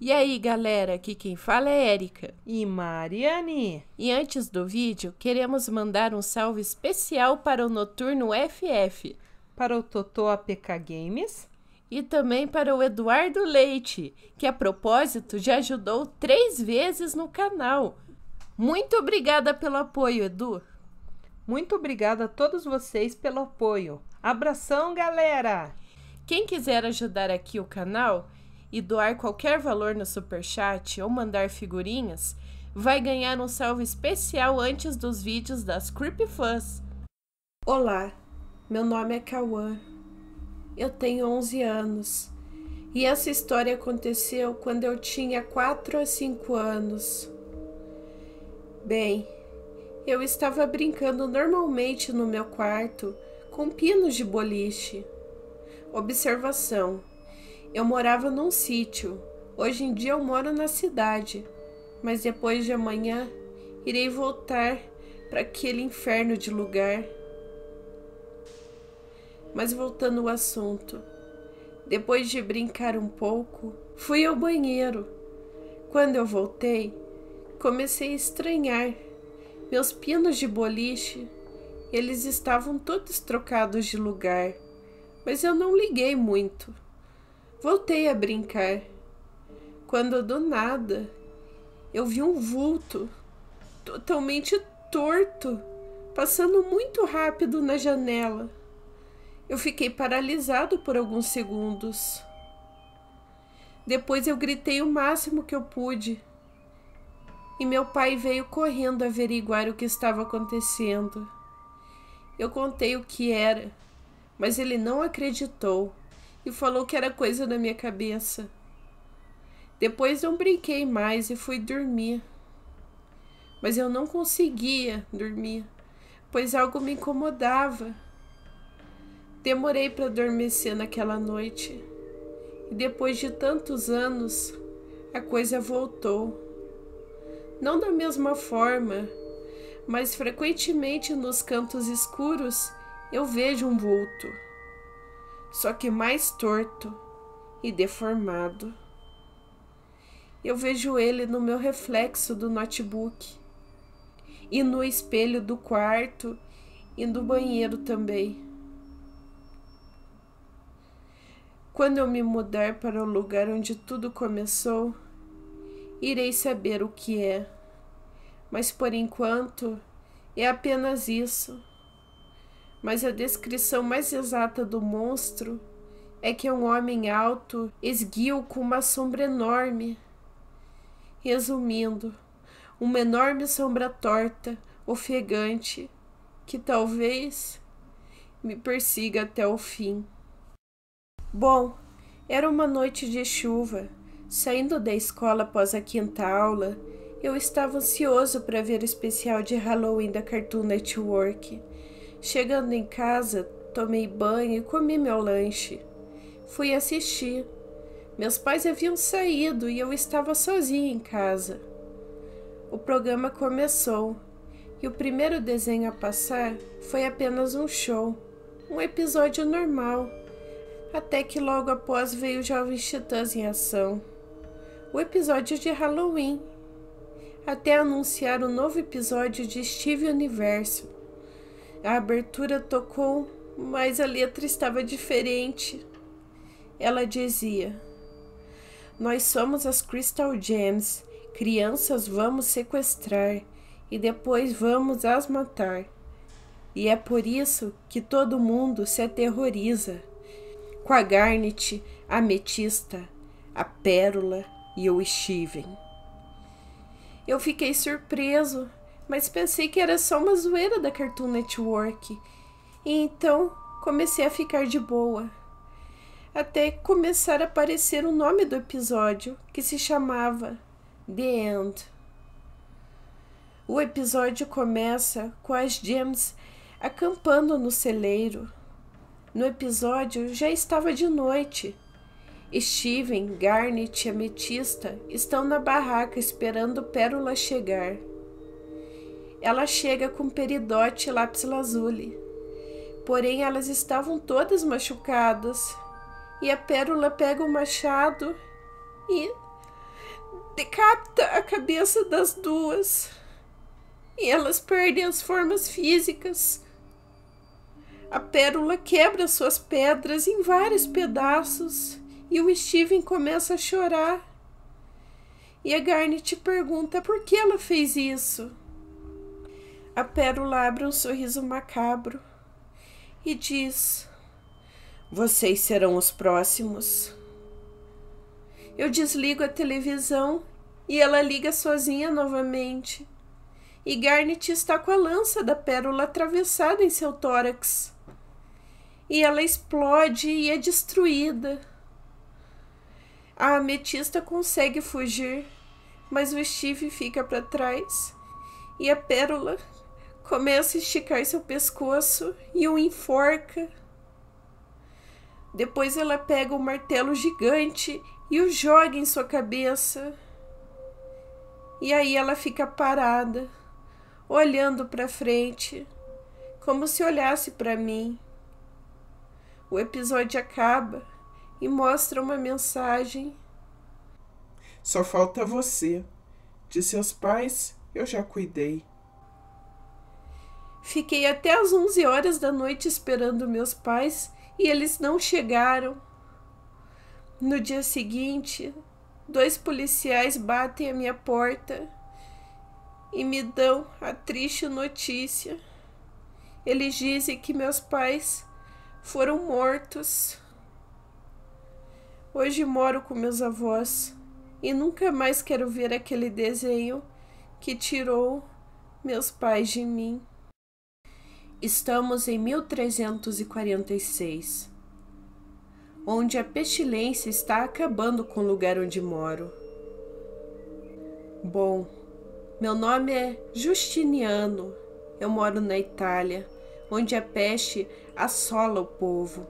E aí, galera, aqui quem fala é Érica e Mariane. E antes do vídeo, queremos mandar um salve especial para o Noturno FF, para o Totó APK Games e também para o Eduardo Leite, que a propósito já ajudou três vezes no canal. Muito obrigada pelo apoio, Edu. Muito obrigada a todos vocês pelo apoio. Abração, galera! Quem quiser ajudar aqui o canal, e doar qualquer valor no superchat ou mandar figurinhas, vai ganhar um salve especial antes dos vídeos das fans. Olá, meu nome é Cauã. Eu tenho 11 anos. E essa história aconteceu quando eu tinha 4 a 5 anos. Bem, eu estava brincando normalmente no meu quarto com pinos de boliche. Observação: eu morava num sítio. Hoje em dia eu moro na cidade. Mas depois de amanhã irei voltar para aquele inferno de lugar. Mas voltando ao assunto. Depois de brincar um pouco, fui ao banheiro. Quando eu voltei, comecei a estranhar. Meus pinos de boliche, eles estavam todos trocados de lugar, mas eu não liguei muito. Voltei a brincar, quando do nada eu vi um vulto totalmente torto passando muito rápido na janela. Eu fiquei paralisado por alguns segundos. Depois eu gritei o máximo que eu pude. E meu pai veio correndo averiguar o que estava acontecendo. Eu contei o que era, mas ele não acreditou e falou que era coisa da minha cabeça. Depois não brinquei mais e fui dormir. Mas eu não conseguia dormir, pois algo me incomodava. Demorei para adormecer naquela noite. E depois de tantos anos, a coisa voltou. Não da mesma forma, mas frequentemente nos cantos escuros eu vejo um vulto só que mais torto e deformado. Eu vejo ele no meu reflexo do notebook e no espelho do quarto e do banheiro também. Quando eu me mudar para o lugar onde tudo começou, irei saber o que é. Mas por enquanto, é apenas isso mas a descrição mais exata do monstro é que é um homem alto, esguio com uma sombra enorme. Resumindo, uma enorme sombra torta, ofegante, que talvez me persiga até o fim. Bom, era uma noite de chuva. Saindo da escola após a quinta aula, eu estava ansioso para ver o especial de Halloween da Cartoon Network. Chegando em casa, tomei banho e comi meu lanche. Fui assistir. Meus pais haviam saído e eu estava sozinha em casa. O programa começou e o primeiro desenho a passar foi apenas um show, um episódio normal, até que logo após veio Jovens Titãs em Ação, o episódio de Halloween, até anunciar o novo episódio de Steve Universo. A abertura tocou, mas a letra estava diferente. Ela dizia: Nós somos as Crystal Gems, crianças vamos sequestrar e depois vamos as matar. E é por isso que todo mundo se aterroriza com a Garnet, a Metista, a Pérola e o Steven. Eu fiquei surpreso mas pensei que era só uma zoeira da Cartoon Network. E então comecei a ficar de boa. Até começar a aparecer o nome do episódio, que se chamava The End. O episódio começa com as gems acampando no celeiro. No episódio já estava de noite. Steven, Garnet e Ametista estão na barraca esperando Pérola chegar ela chega com peridote e lápis lazuli. Porém, elas estavam todas machucadas. E a Pérola pega o um machado e decapita a cabeça das duas. E elas perdem as formas físicas. A pérola quebra suas pedras em vários pedaços e o Steven começa a chorar. E a Garnet pergunta por que ela fez isso. A pérola abre um sorriso macabro e diz: Vocês serão os próximos. Eu desligo a televisão e ela liga sozinha novamente. E Garnet está com a lança da pérola atravessada em seu tórax. E ela explode e é destruída. A ametista consegue fugir, mas o Steve fica para trás e a pérola começa a esticar seu pescoço e o enforca. Depois ela pega um martelo gigante e o joga em sua cabeça. E aí ela fica parada, olhando para frente, como se olhasse para mim. O episódio acaba e mostra uma mensagem. Só falta você. De seus pais eu já cuidei. Fiquei até as 11 horas da noite esperando meus pais e eles não chegaram. No dia seguinte, dois policiais batem a minha porta e me dão a triste notícia. Eles dizem que meus pais foram mortos. Hoje moro com meus avós e nunca mais quero ver aquele desenho que tirou meus pais de mim estamos em 1346, onde a pestilência está acabando com o lugar onde moro. Bom, meu nome é Justiniano, eu moro na Itália, onde a peste assola o povo.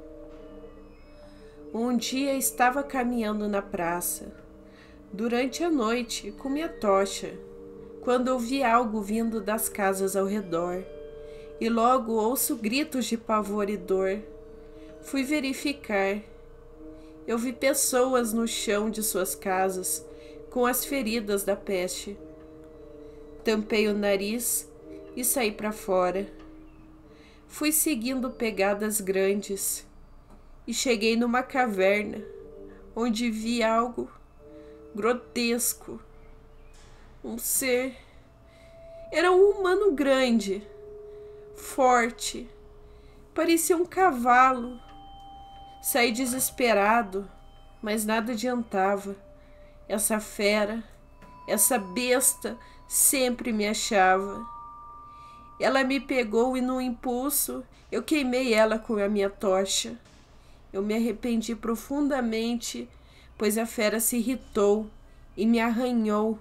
Um dia estava caminhando na praça. Durante a noite, comi a tocha, quando ouvi algo vindo das casas ao redor e logo ouço gritos de pavor e dor. Fui verificar. Eu vi pessoas no chão de suas casas, com as feridas da peste. Tampei o nariz e saí para fora. Fui seguindo pegadas grandes e cheguei numa caverna onde vi algo grotesco. Um ser. Era um humano grande forte. Parecia um cavalo. Saí desesperado, mas nada adiantava. Essa fera, essa besta, sempre me achava. Ela me pegou e, num impulso, eu queimei ela com a minha tocha. Eu me arrependi profundamente, pois a fera se irritou e me arranhou.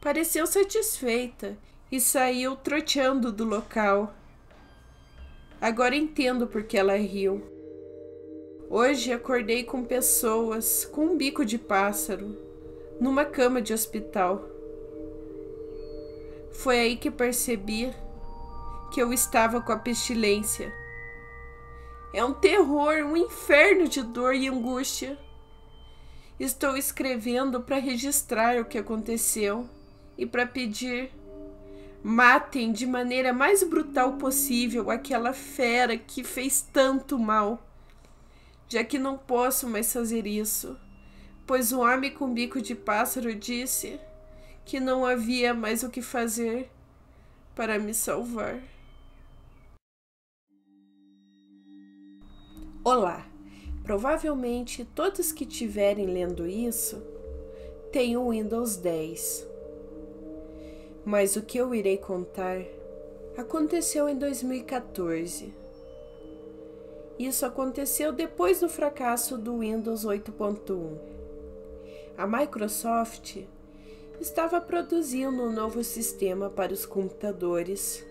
Pareceu satisfeita e saiu troteando do local. Agora entendo por que ela riu. Hoje acordei com pessoas, com um bico de pássaro, numa cama de hospital. Foi aí que percebi que eu estava com a pestilência. É um terror, um inferno de dor e angústia. Estou escrevendo para registrar o que aconteceu e para pedir matem de maneira mais brutal possível aquela fera que fez tanto mal. Já que não posso mais fazer isso, pois o homem com bico de pássaro disse que não havia mais o que fazer para me salvar. Olá! Provavelmente todos que estiverem lendo isso têm o Windows 10 mas o que eu irei contar aconteceu em 2014. Isso aconteceu depois do fracasso do Windows 8.1. A Microsoft estava produzindo um novo sistema para os computadores,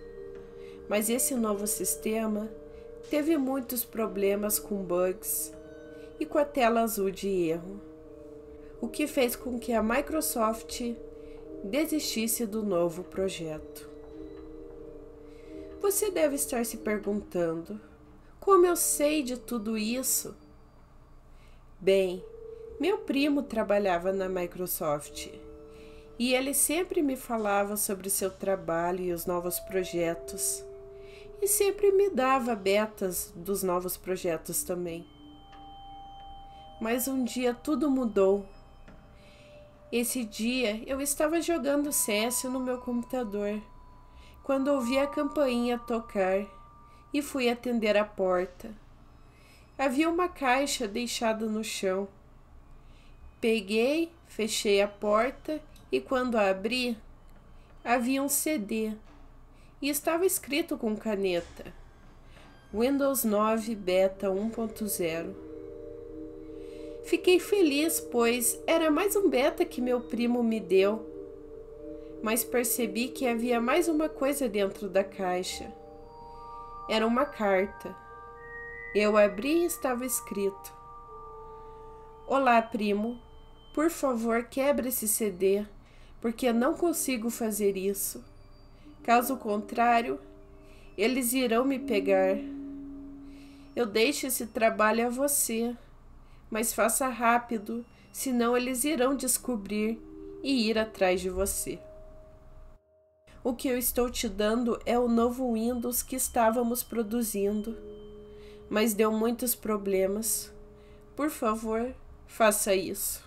mas esse novo sistema teve muitos problemas com bugs e com a tela azul de erro, o que fez com que a Microsoft desistisse do novo projeto. Você deve estar se perguntando: como eu sei de tudo isso? Bem, meu primo trabalhava na Microsoft e ele sempre me falava sobre seu trabalho e os novos projetos, e sempre me dava betas dos novos projetos também. Mas um dia tudo mudou esse dia eu estava jogando CS no meu computador quando ouvi a campainha tocar e fui atender a porta. Havia uma caixa deixada no chão. Peguei, fechei a porta e quando a abri, havia um CD e estava escrito com caneta: Windows 9 Beta 1.0. Fiquei feliz, pois era mais um beta que meu primo me deu. Mas percebi que havia mais uma coisa dentro da caixa. Era uma carta. Eu abri e estava escrito: Olá, primo. Por favor, quebre esse CD, porque não consigo fazer isso. Caso contrário, eles irão me pegar. Eu deixo esse trabalho a você mas faça rápido, senão eles irão descobrir e ir atrás de você. O que eu estou te dando é o novo Windows que estávamos produzindo, mas deu muitos problemas. Por favor, faça isso.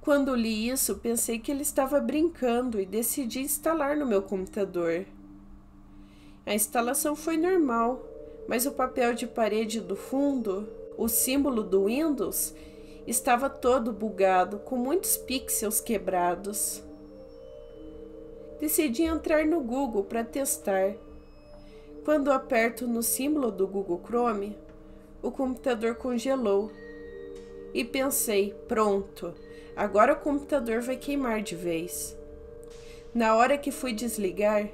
Quando li isso, pensei que ele estava brincando e decidi instalar no meu computador. A instalação foi normal, mas o papel de parede do fundo o símbolo do Windows estava todo bugado, com muitos pixels quebrados. Decidi entrar no Google para testar. Quando aperto no símbolo do Google Chrome, o computador congelou. E pensei: pronto, agora o computador vai queimar de vez. Na hora que fui desligar,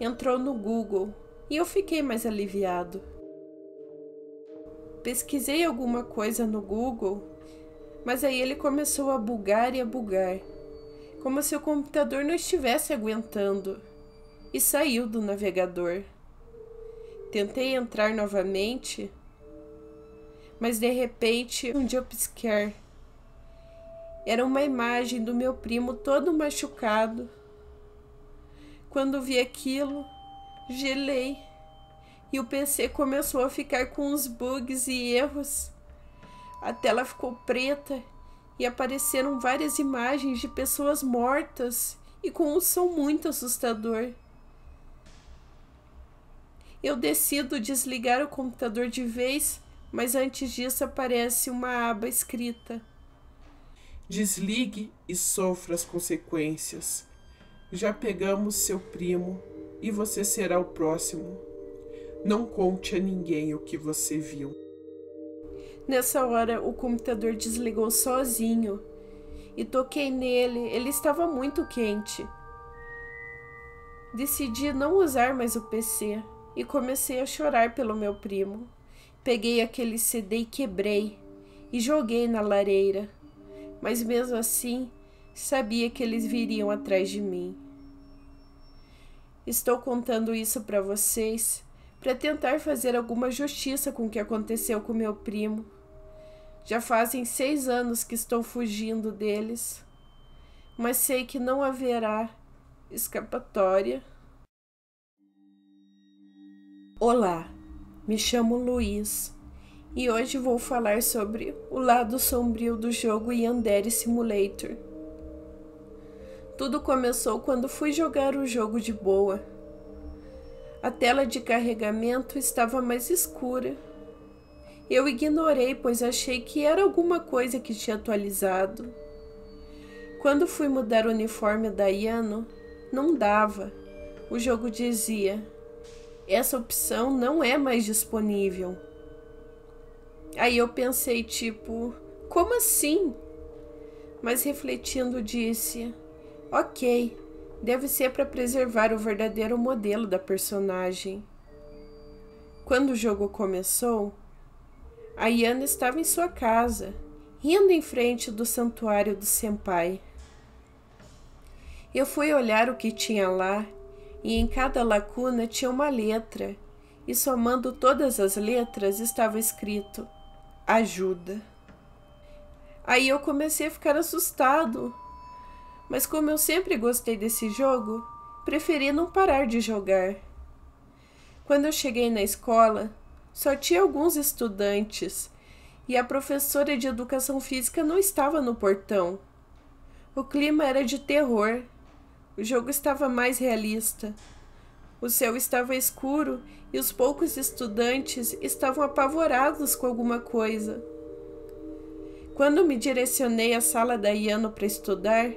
entrou no Google e eu fiquei mais aliviado pesquisei alguma coisa no Google, mas aí ele começou a bugar e a bugar, como se o computador não estivesse aguentando, e saiu do navegador. Tentei entrar novamente, mas de repente um jumpscare. Era uma imagem do meu primo todo machucado. Quando vi aquilo, gelei e o PC começou a ficar com uns bugs e erros. A tela ficou preta e apareceram várias imagens de pessoas mortas e com um som muito assustador. Eu decido desligar o computador de vez, mas antes disso aparece uma aba escrita. Desligue e sofra as consequências. Já pegamos seu primo e você será o próximo. Não conte a ninguém o que você viu. Nessa hora, o computador desligou sozinho e toquei nele, ele estava muito quente. Decidi não usar mais o PC e comecei a chorar pelo meu primo. Peguei aquele CD e quebrei e joguei na lareira, mas mesmo assim sabia que eles viriam atrás de mim. Estou contando isso para vocês para tentar fazer alguma justiça com o que aconteceu com meu primo. Já fazem seis anos que estou fugindo deles, mas sei que não haverá escapatória. Olá, me chamo Luiz e hoje vou falar sobre o lado sombrio do jogo Yandere Simulator. Tudo começou quando fui jogar o jogo de boa a tela de carregamento estava mais escura. Eu ignorei, pois achei que era alguma coisa que tinha atualizado. Quando fui mudar o uniforme da Yano, não dava. O jogo dizia: essa opção não é mais disponível. Aí eu pensei, tipo, como assim? Mas refletindo, disse: ok, deve ser para preservar o verdadeiro modelo da personagem. Quando o jogo começou, a Yana estava em sua casa, rindo em frente do santuário do Senpai. Eu fui olhar o que tinha lá, e em cada lacuna tinha uma letra, e somando todas as letras estava escrito: Ajuda. Aí eu comecei a ficar assustado, mas como eu sempre gostei desse jogo, preferi não parar de jogar. Quando eu cheguei na escola, só tinha alguns estudantes e a professora de educação física não estava no portão. O clima era de terror. O jogo estava mais realista. O céu estava escuro e os poucos estudantes estavam apavorados com alguma coisa. Quando me direcionei à sala da Iano para estudar,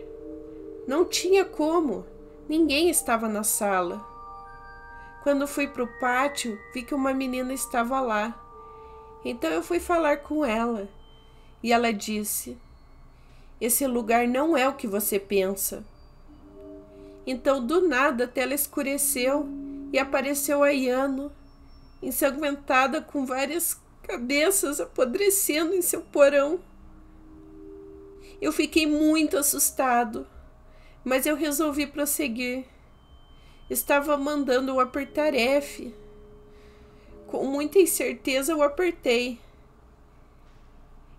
não tinha como. Ninguém estava na sala. Quando fui para o pátio, vi que uma menina estava lá. Então eu fui falar com ela. E ela disse: Esse lugar não é o que você pensa. Então do nada a tela escureceu e apareceu a Iano, ensanguentada com várias cabeças apodrecendo em seu porão. Eu fiquei muito assustado mas eu resolvi prosseguir. Estava mandando o apertar F. Com muita incerteza, eu apertei.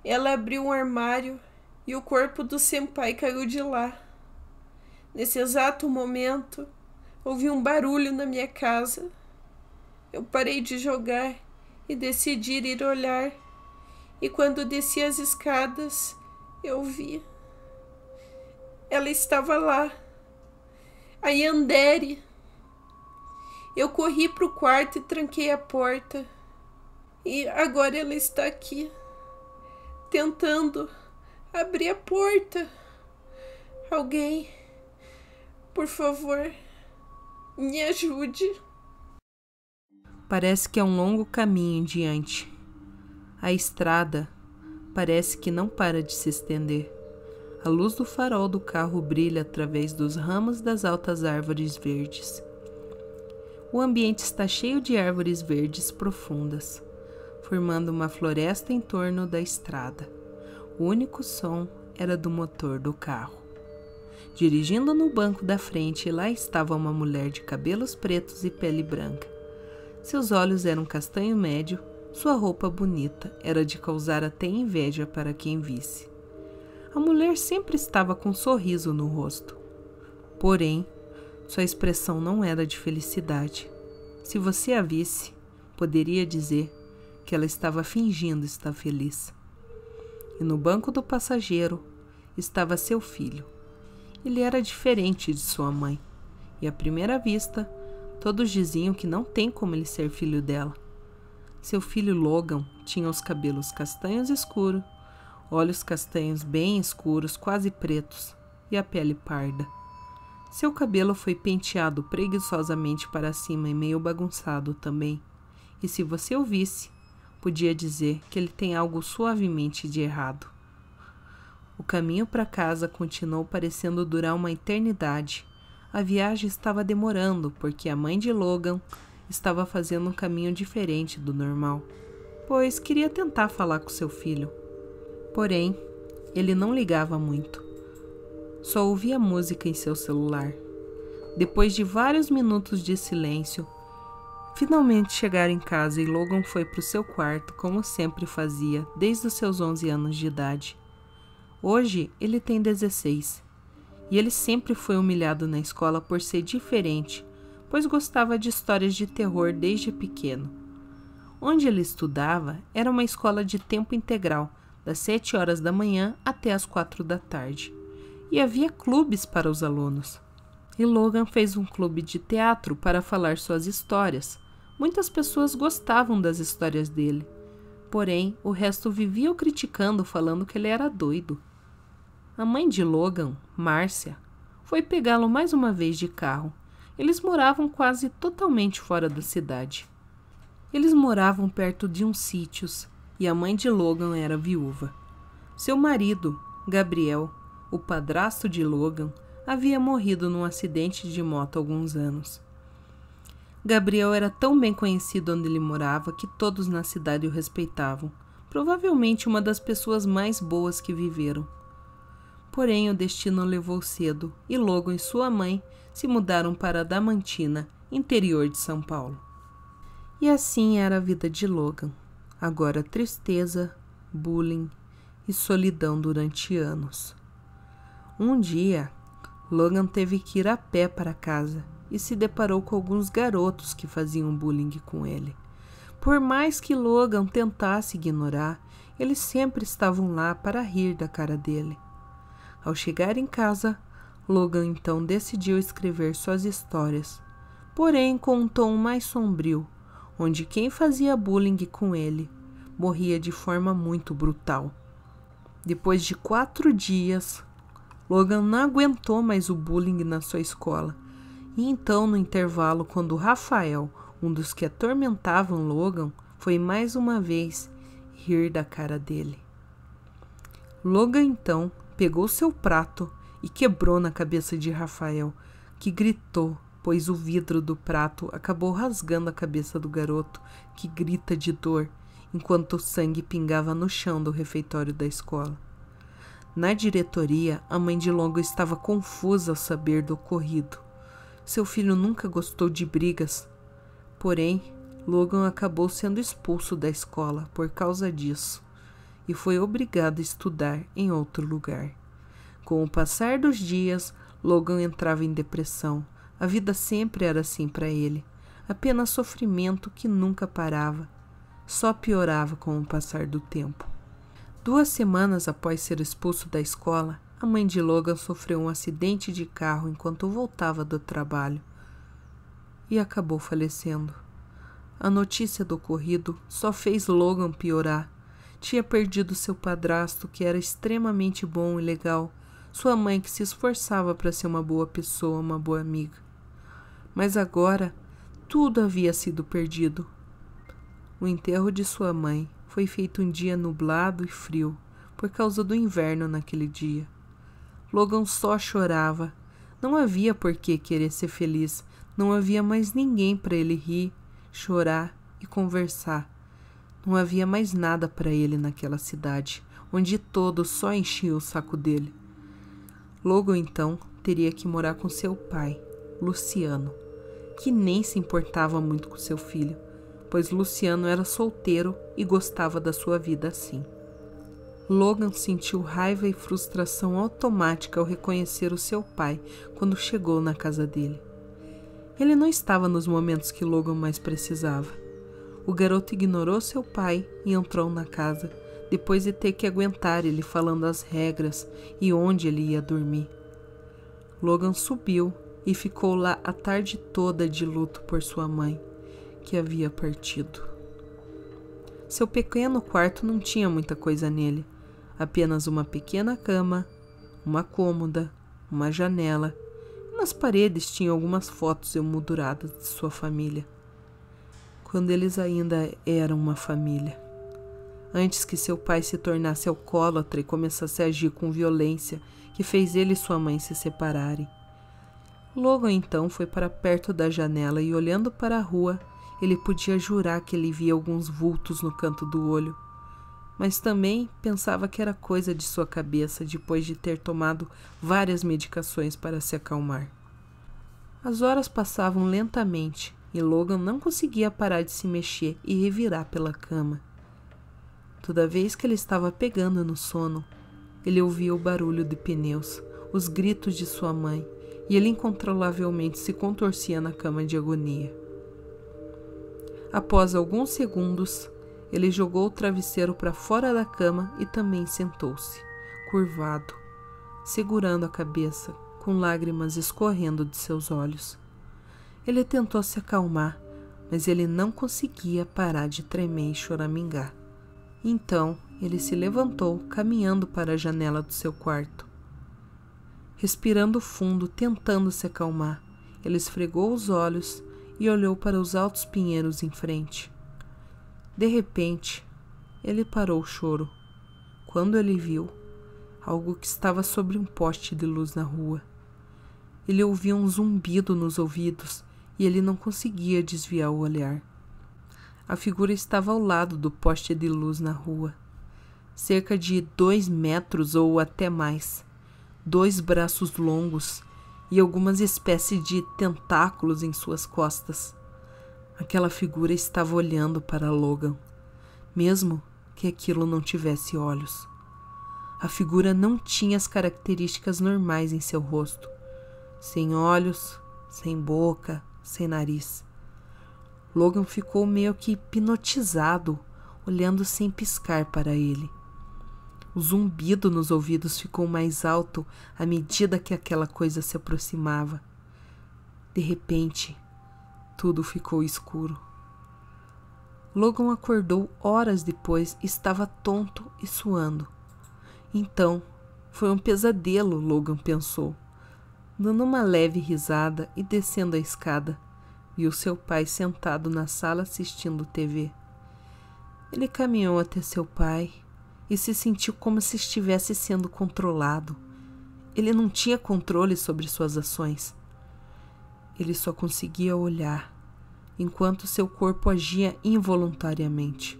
Ela abriu um armário e o corpo do senpai caiu de lá. Nesse exato momento, ouvi um barulho na minha casa. Eu parei de jogar e decidi ir olhar. E quando desci as escadas, eu vi ela estava lá, a Yandere. Eu corri para o quarto e tranquei a porta. E agora ela está aqui, tentando abrir a porta. Alguém, por favor, me ajude. Parece que é um longo caminho em diante. A estrada parece que não para de se estender. A luz do farol do carro brilha através dos ramos das altas árvores verdes. O ambiente está cheio de árvores verdes profundas, formando uma floresta em torno da estrada. O único som era do motor do carro. Dirigindo no banco da frente, lá estava uma mulher de cabelos pretos e pele branca. Seus olhos eram castanho médio, sua roupa bonita era de causar até inveja para quem visse a mulher sempre estava com um sorriso no rosto. Porém, sua expressão não era de felicidade. Se você a visse, poderia dizer que ela estava fingindo estar feliz. E no banco do passageiro estava seu filho. Ele era diferente de sua mãe, e à primeira vista, todos diziam que não tem como ele ser filho dela. Seu filho Logan tinha os cabelos castanhos escuros olhos castanhos bem escuros, quase pretos, e a pele parda. Seu cabelo foi penteado preguiçosamente para cima e meio bagunçado também. E se você o visse, podia dizer que ele tem algo suavemente de errado. O caminho para casa continuou parecendo durar uma eternidade. A viagem estava demorando porque a mãe de Logan estava fazendo um caminho diferente do normal, pois queria tentar falar com seu filho. Porém, ele não ligava muito. Só ouvia música em seu celular. Depois de vários minutos de silêncio, finalmente chegaram em casa e Logan foi para o seu quarto, como sempre fazia desde os seus 11 anos de idade. Hoje ele tem 16 e ele sempre foi humilhado na escola por ser diferente, pois gostava de histórias de terror desde pequeno. Onde ele estudava era uma escola de tempo integral das 7 horas da manhã até as 4 da tarde. E havia clubes para os alunos. E Logan fez um clube de teatro para falar suas histórias. Muitas pessoas gostavam das histórias dele. Porém, o resto vivia o criticando, falando que ele era doido. A mãe de Logan, Márcia, foi pegá-lo mais uma vez de carro. Eles moravam quase totalmente fora da cidade. Eles moravam perto de uns sítios e a mãe de Logan era viúva. Seu marido, Gabriel, o padrasto de Logan, havia morrido num acidente de moto há alguns anos. Gabriel era tão bem conhecido onde ele morava que todos na cidade o respeitavam, provavelmente uma das pessoas mais boas que viveram. Porém, o destino o levou cedo e Logan e sua mãe se mudaram para Damantina, interior de São Paulo. E assim era a vida de Logan agora tristeza, bullying e solidão durante anos. Um dia, Logan teve que ir a pé para casa e se deparou com alguns garotos que faziam bullying com ele. Por mais que Logan tentasse ignorar, eles sempre estavam lá para rir da cara dele. Ao chegar em casa, Logan então decidiu escrever suas histórias, porém com um tom mais sombrio, onde quem fazia bullying com ele morria de forma muito brutal. Depois de quatro dias, Logan não aguentou mais o bullying na sua escola. E então, no intervalo, quando Rafael, um dos que atormentavam Logan, foi mais uma vez rir da cara dele. Logan então pegou seu prato e quebrou na cabeça de Rafael, que gritou pois o vidro do prato acabou rasgando a cabeça do garoto, que grita de dor, enquanto o sangue pingava no chão do refeitório da escola. Na diretoria, a mãe de Longo estava confusa ao saber do ocorrido. Seu filho nunca gostou de brigas. Porém, Logan acabou sendo expulso da escola por causa disso e foi obrigado a estudar em outro lugar. Com o passar dos dias, Logan entrava em depressão a vida sempre era assim para ele, apenas sofrimento que nunca parava, só piorava com o passar do tempo. Duas semanas após ser expulso da escola, a mãe de Logan sofreu um acidente de carro enquanto voltava do trabalho e acabou falecendo. A notícia do ocorrido só fez Logan piorar. Tinha perdido seu padrasto, que era extremamente bom e legal, sua mãe, que se esforçava para ser uma boa pessoa, uma boa amiga mas agora tudo havia sido perdido. O enterro de sua mãe foi feito um dia nublado e frio por causa do inverno naquele dia. Logan só chorava. Não havia por que querer ser feliz, não havia mais ninguém para ele rir, chorar e conversar. Não havia mais nada para ele naquela cidade, onde todo só enchia o saco dele. Logo então teria que morar com seu pai, Luciano, que nem se importava muito com seu filho, pois Luciano era solteiro e gostava da sua vida assim. Logan sentiu raiva e frustração automática ao reconhecer o seu pai quando chegou na casa dele. Ele não estava nos momentos que Logan mais precisava. O garoto ignorou seu pai e entrou na casa, depois de ter que aguentar ele falando as regras e onde ele ia dormir. Logan subiu e ficou lá a tarde toda de luto por sua mãe, que havia partido. Seu pequeno quarto não tinha muita coisa nele, apenas uma pequena cama, uma cômoda, uma janela. nas paredes tinha algumas fotos emolduradas de sua família. Quando eles ainda eram uma família. Antes que seu pai se tornasse alcoólatra e começasse a agir com violência, que fez ele e sua mãe se separarem. Logo então foi para perto da janela e, olhando para a rua, ele podia jurar que ele via alguns vultos no canto do olho. Mas também pensava que era coisa de sua cabeça depois de ter tomado várias medicações para se acalmar. As horas passavam lentamente e Logan não conseguia parar de se mexer e revirar pela cama. Toda vez que ele estava pegando no sono, ele ouvia o barulho de pneus, os gritos de sua mãe e ele incontrolavelmente se contorcia na cama de agonia. Após alguns segundos, ele jogou o travesseiro para fora da cama e também sentou-se, curvado, segurando a cabeça, com lágrimas escorrendo de seus olhos. Ele tentou se acalmar, mas ele não conseguia parar de tremer e choramingar. Então, ele se levantou, caminhando para a janela do seu quarto respirando fundo, tentando se acalmar. Ele esfregou os olhos e olhou para os altos pinheiros em frente. De repente, ele parou o choro. Quando ele viu algo que estava sobre um poste de luz na rua, ele ouvia um zumbido nos ouvidos e ele não conseguia desviar o olhar. A figura estava ao lado do poste de luz na rua, cerca de dois metros ou até mais dois braços longos e algumas espécies de tentáculos em suas costas. Aquela figura estava olhando para Logan, mesmo que aquilo não tivesse olhos. A figura não tinha as características normais em seu rosto, sem olhos, sem boca, sem nariz. Logan ficou meio que hipnotizado, olhando sem piscar para ele. O zumbido nos ouvidos ficou mais alto à medida que aquela coisa se aproximava. De repente, tudo ficou escuro. Logan acordou horas depois e estava tonto e suando. Então, foi um pesadelo, Logan pensou. Dando uma leve risada e descendo a escada, viu seu pai sentado na sala assistindo TV. Ele caminhou até seu pai e se sentiu como se estivesse sendo controlado. Ele não tinha controle sobre suas ações. Ele só conseguia olhar, enquanto seu corpo agia involuntariamente.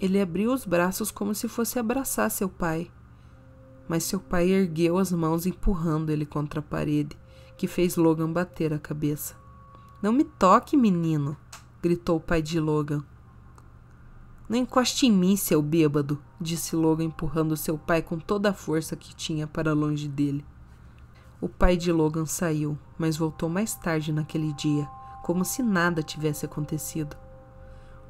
Ele abriu os braços como se fosse abraçar seu pai, mas seu pai ergueu as mãos, empurrando ele contra a parede, que fez Logan bater a cabeça. Não me toque, menino! gritou o pai de Logan. Não encoste em mim, seu bêbado, disse Logan, empurrando seu pai com toda a força que tinha para longe dele. O pai de Logan saiu, mas voltou mais tarde naquele dia, como se nada tivesse acontecido.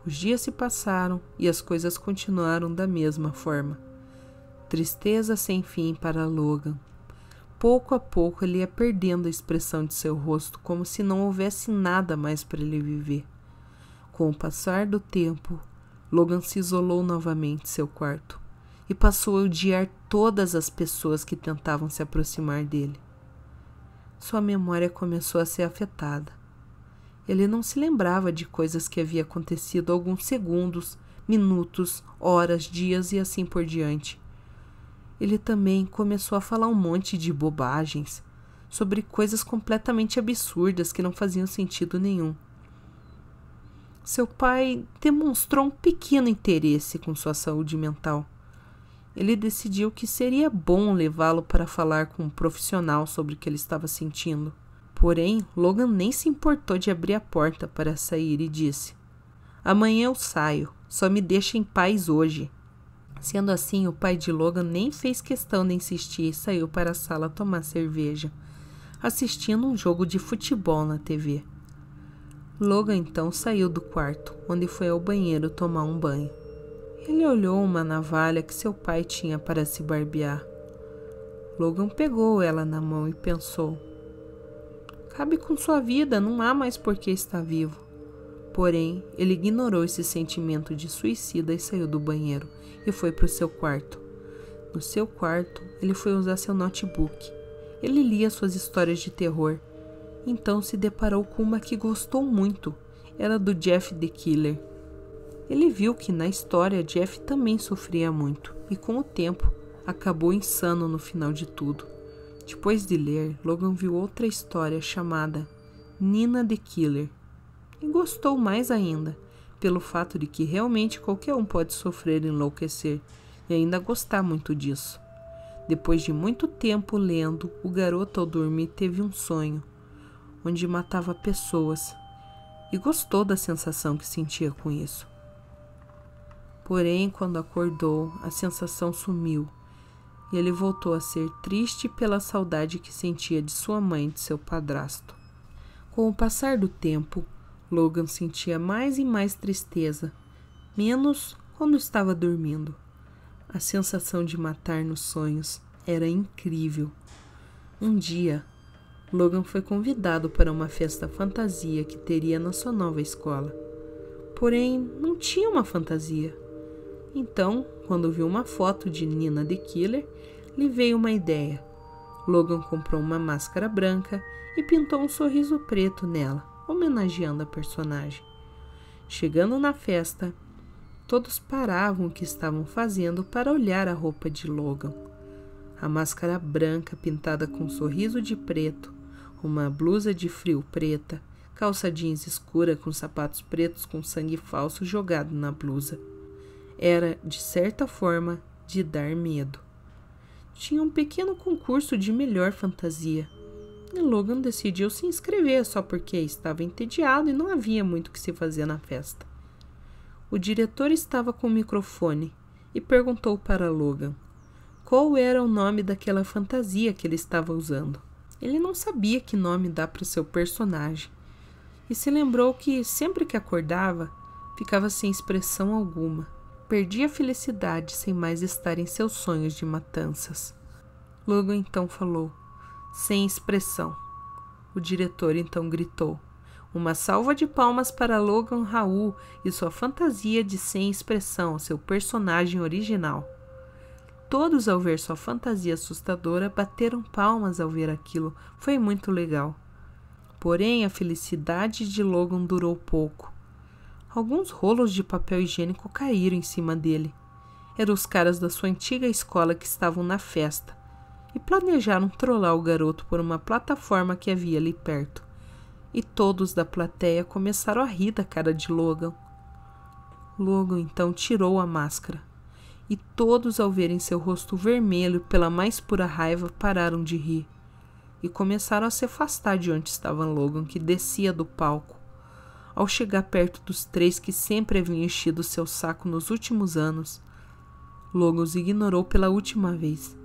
Os dias se passaram e as coisas continuaram da mesma forma. Tristeza sem fim para Logan. Pouco a pouco ele ia perdendo a expressão de seu rosto, como se não houvesse nada mais para ele viver. Com o passar do tempo, Logan se isolou novamente em seu quarto e passou a odiar todas as pessoas que tentavam se aproximar dele. Sua memória começou a ser afetada. Ele não se lembrava de coisas que havia acontecido alguns segundos, minutos, horas, dias e assim por diante. Ele também começou a falar um monte de bobagens sobre coisas completamente absurdas que não faziam sentido nenhum seu pai demonstrou um pequeno interesse com sua saúde mental. Ele decidiu que seria bom levá-lo para falar com um profissional sobre o que ele estava sentindo. Porém, Logan nem se importou de abrir a porta para sair e disse: Amanhã eu saio, só me deixa em paz hoje. Sendo assim, o pai de Logan nem fez questão de insistir e saiu para a sala tomar cerveja, assistindo um jogo de futebol na TV. Logan então saiu do quarto, onde foi ao banheiro tomar um banho. Ele olhou uma navalha que seu pai tinha para se barbear. Logan pegou ela na mão e pensou: Cabe com sua vida, não há mais por que estar vivo. Porém, ele ignorou esse sentimento de suicida e saiu do banheiro e foi para o seu quarto. No seu quarto, ele foi usar seu notebook. Ele lia suas histórias de terror então se deparou com uma que gostou muito. Era do Jeff the Killer. Ele viu que na história Jeff também sofria muito e com o tempo acabou insano no final de tudo. Depois de ler, Logan viu outra história chamada Nina the Killer e gostou mais ainda, pelo fato de que realmente qualquer um pode sofrer e enlouquecer e ainda gostar muito disso. Depois de muito tempo lendo, o garoto ao dormir teve um sonho onde matava pessoas e gostou da sensação que sentia com isso. Porém, quando acordou, a sensação sumiu e ele voltou a ser triste pela saudade que sentia de sua mãe e de seu padrasto. Com o passar do tempo, Logan sentia mais e mais tristeza, menos quando estava dormindo. A sensação de matar nos sonhos era incrível. Um dia, Logan foi convidado para uma festa fantasia que teria na sua nova escola. Porém, não tinha uma fantasia. Então, quando viu uma foto de Nina the Killer, lhe veio uma ideia. Logan comprou uma máscara branca e pintou um sorriso preto nela, homenageando a personagem. Chegando na festa, todos paravam o que estavam fazendo para olhar a roupa de Logan. A máscara branca pintada com um sorriso de preto uma blusa de frio preta, calça jeans escura com sapatos pretos com sangue falso jogado na blusa. Era, de certa forma, de dar medo. Tinha um pequeno concurso de melhor fantasia. E Logan decidiu se inscrever só porque estava entediado e não havia muito que se fazer na festa. O diretor estava com o microfone e perguntou para Logan qual era o nome daquela fantasia que ele estava usando. Ele não sabia que nome dar para o seu personagem e se lembrou que sempre que acordava ficava sem expressão alguma, perdia a felicidade sem mais estar em seus sonhos de matanças. Logo então falou, sem expressão. O diretor então gritou. Uma salva de palmas para Logan Raul e sua fantasia de sem expressão, seu personagem original. Todos, ao ver sua fantasia assustadora, bateram palmas ao ver aquilo. Foi muito legal. Porém, a felicidade de Logan durou pouco. Alguns rolos de papel higiênico caíram em cima dele. Eram os caras da sua antiga escola que estavam na festa e planejaram trollar o garoto por uma plataforma que havia ali perto. E todos da plateia começaram a rir da cara de Logan. Logan então tirou a máscara e todos, ao verem seu rosto vermelho pela mais pura raiva, pararam de rir e começaram a se afastar de onde estava Logan, que descia do palco. Ao chegar perto dos três que sempre haviam enchido seu saco nos últimos anos, Logan os ignorou pela última vez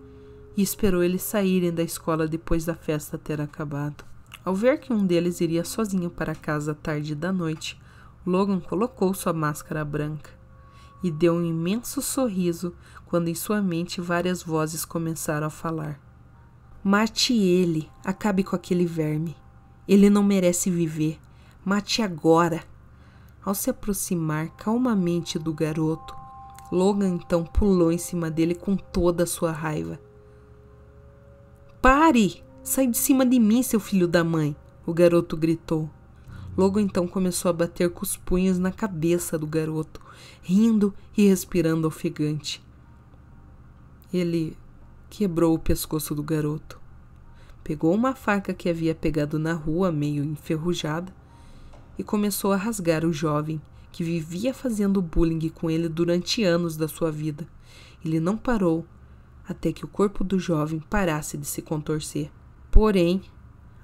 e esperou eles saírem da escola depois da festa ter acabado. Ao ver que um deles iria sozinho para casa à tarde da noite, Logan colocou sua máscara branca e deu um imenso sorriso quando em sua mente várias vozes começaram a falar. Mate ele, acabe com aquele verme. Ele não merece viver. Mate agora. Ao se aproximar calmamente do garoto, Logan então pulou em cima dele com toda a sua raiva. Pare! Sai de cima de mim, seu filho da mãe! o garoto gritou. Logo então começou a bater com os punhos na cabeça do garoto, rindo e respirando ofegante. Ele quebrou o pescoço do garoto. Pegou uma faca que havia pegado na rua, meio enferrujada, e começou a rasgar o jovem, que vivia fazendo bullying com ele durante anos da sua vida. Ele não parou até que o corpo do jovem parasse de se contorcer. Porém,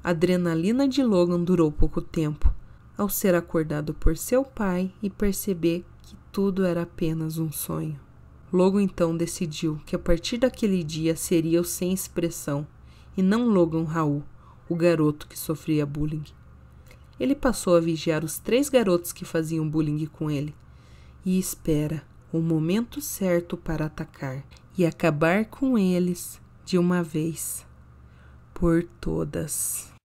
a adrenalina de Logan durou pouco tempo ao ser acordado por seu pai e perceber que tudo era apenas um sonho. Logo então decidiu que a partir daquele dia seria o sem expressão e não Logan Raul, o garoto que sofria bullying. Ele passou a vigiar os três garotos que faziam bullying com ele e espera o momento certo para atacar e acabar com eles de uma vez por todas.